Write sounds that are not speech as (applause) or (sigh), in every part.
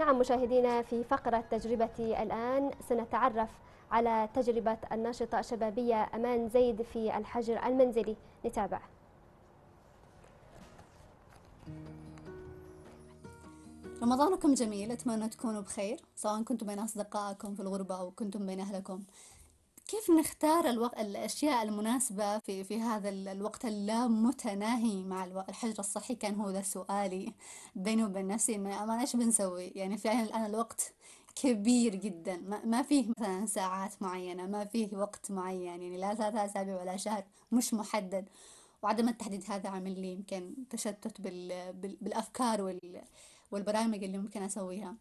نعم مشاهدينا في فقرة تجربتي الآن سنتعرف على تجربة الناشطة الشبابية أمان زيد في الحجر المنزلي نتابع رمضانكم جميل أتمنى تكونوا بخير سواء كنتم بين أصدقائكم في الغربة أو كنتم بين أهلكم كيف نختار الوق... الأشياء المناسبة في في هذا الوقت اللامتناهي مع الو... الحجر الصحي كان هو ذا سؤالي بيني وبين نفسي ما ما إيش بنسوي يعني فعلا الآن الوقت كبير جدا ما, ما فيه مثلا ساعات معينة ما فيه وقت معين يعني لا ثلاثة أسابيع ولا شهر مش محدد وعدم التحديد هذا عامل لي يمكن تشتت بال... بال... بالأفكار وال... والبرامج اللي ممكن أسويها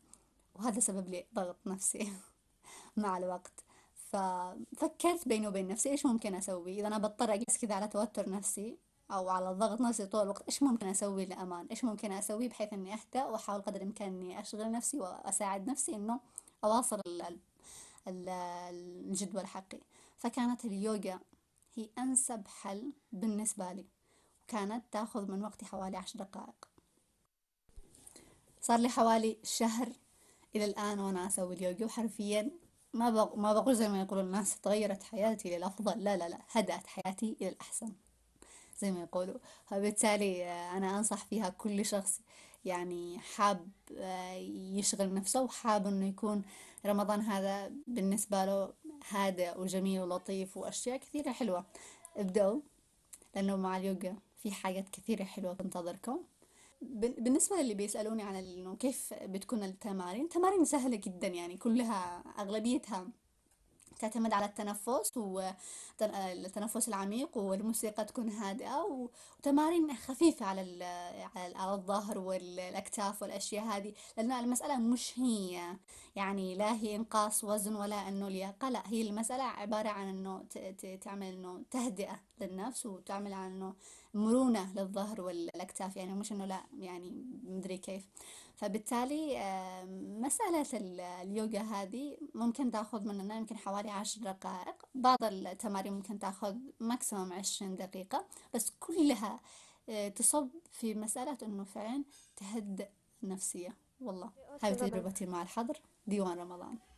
وهذا سبب لي ضغط نفسي (laughs) مع الوقت ففكرت بيني وبين نفسي ايش ممكن اسوي اذا انا بضطر اجلس كذا على توتر نفسي او على ضغط نفسي طول الوقت ايش ممكن اسوي لامان ايش ممكن اسوي بحيث اني اهدى واحاول قدر الامكان اني اشغل نفسي واساعد نفسي انه اواصل الجدول حقي فكانت اليوغا هي انسب حل بالنسبه لي وكانت تاخذ من وقتي حوالي عشر دقائق صار لي حوالي شهر الى الان وانا اسوي اليوغا وحرفيا ما بق... ما بقول زي ما يقولوا الناس تغيرت حياتي للأفضل لا لا لا هدأت حياتي إلى الأحسن زي ما يقولوا فبالتالي آه، أنا أنصح فيها كل شخص يعني حاب آه، يشغل نفسه وحاب إنه يكون رمضان هذا بالنسبة له هادئ وجميل ولطيف وأشياء كثيرة حلوة ابدأوا لأنه مع اليوجا في حاجات كثيرة حلوة تنتظركم بالنسبة للي بيسألوني عن إنه كيف بتكون التمارين تمارين سهلة جدا يعني كلها أغلبيتها تعتمد على التنفس والتنفس العميق والموسيقى تكون هادئة وتمارين خفيفة على على الظهر والأكتاف والأشياء هذه لأن المسألة مش هي يعني لا هي إنقاص وزن ولا إنه لياقة لا هي المسألة عبارة عن إنه تعمل إنه تهدئة للنفس وتعمل عن إنه مرونة للظهر والأكتاف يعني مش إنه لا يعني مدري كيف فبالتالي آه، مسألة اليوغا هذه ممكن تأخذ مننا يمكن حوالي عشر دقائق بعض التمارين ممكن تأخذ ماكسيموم عشرين دقيقة بس كلها آه، تصب في مسألة أنه فعلا تهدئ النفسية والله هذه تجربتي مع الحظر ديوان رمضان